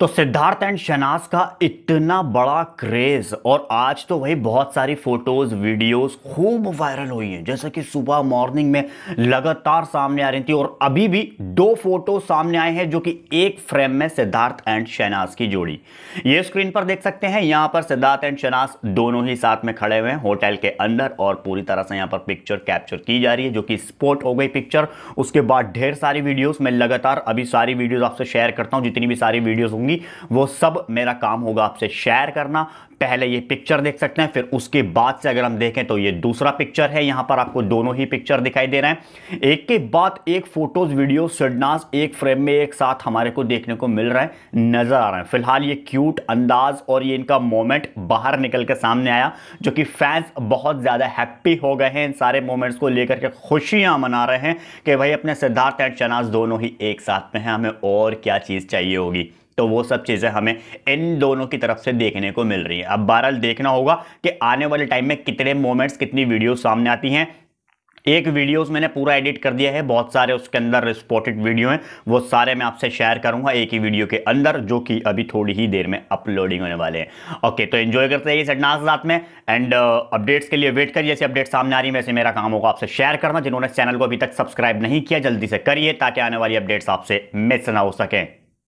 तो सिद्धार्थ एंड शनास का इतना बड़ा क्रेज और आज तो वही बहुत सारी फोटोज वीडियोस खूब वायरल हुई हैं जैसे कि सुबह मॉर्निंग में लगातार सामने आ रही थी और अभी भी दो फोटो सामने आए हैं जो कि एक फ्रेम में सिद्धार्थ एंड शहनाज की जोड़ी ये स्क्रीन पर देख सकते हैं यहाँ पर सिद्धार्थ एंड शहनाज दोनों ही साथ में खड़े हुए हैं होटल के अंदर और पूरी तरह से यहाँ पर पिक्चर कैप्चर की जा रही है जो कि स्पोर्ट हो गई पिक्चर उसके बाद ढेर सारी वीडियोज मैं लगातार अभी सारी वीडियोज आपसे शेयर करता हूँ जितनी भी सारी वीडियोज होंगी होंगी वो सब मेरा काम होगा आपसे शेयर करना पहले ये पिक्चर देख सकते हैं फिर उसके बाद से अगर हम देखें तो ये दूसरा पिक्चर है यहाँ पर आपको दोनों ही पिक्चर दिखाई दे रहे हैं एक के बाद एक फोटोज वीडियो सडनास एक फ्रेम में एक साथ हमारे को देखने को मिल रहा है नजर आ रहा है फिलहाल ये क्यूट अंदाज और ये इनका मोमेंट बाहर निकल के सामने आया जो कि फैंस बहुत ज़्यादा हैप्पी हो गए हैं इन सारे मोमेंट्स को लेकर के खुशियां मना रहे हैं कि भाई अपने सिद्धार्थ एंड शनाज दोनों ही एक साथ में है हमें और क्या चीज़ चाहिए होगी तो वो सब चीज़ें हमें इन दोनों की तरफ से देखने को मिल रही है अब बहरहाल देखना होगा कि आने वाले टाइम में कितने मोमेंट्स कितनी वीडियो सामने आती हैं एक वीडियोस मैंने पूरा एडिट कर दिया है बहुत सारे उसके अंदर रिस्पोर्टेड वीडियो हैं वो सारे मैं आपसे शेयर करूंगा एक ही वीडियो के अंदर जो कि अभी थोड़ी ही देर में अपलोडिंग होने वाले हैं ओके तो एंजॉय करते रहिए सडनाज रात में एंड अपडेट्स uh, के लिए वेट करिए जैसे अपडेट सामने आ रही है वैसे मेरा काम होगा आपसे शेयर करना जिन्होंने चैनल को अभी तक सब्सक्राइब नहीं किया जल्दी से करिए ताकि आने वाली अपडेट्स आपसे मिस ना हो सकें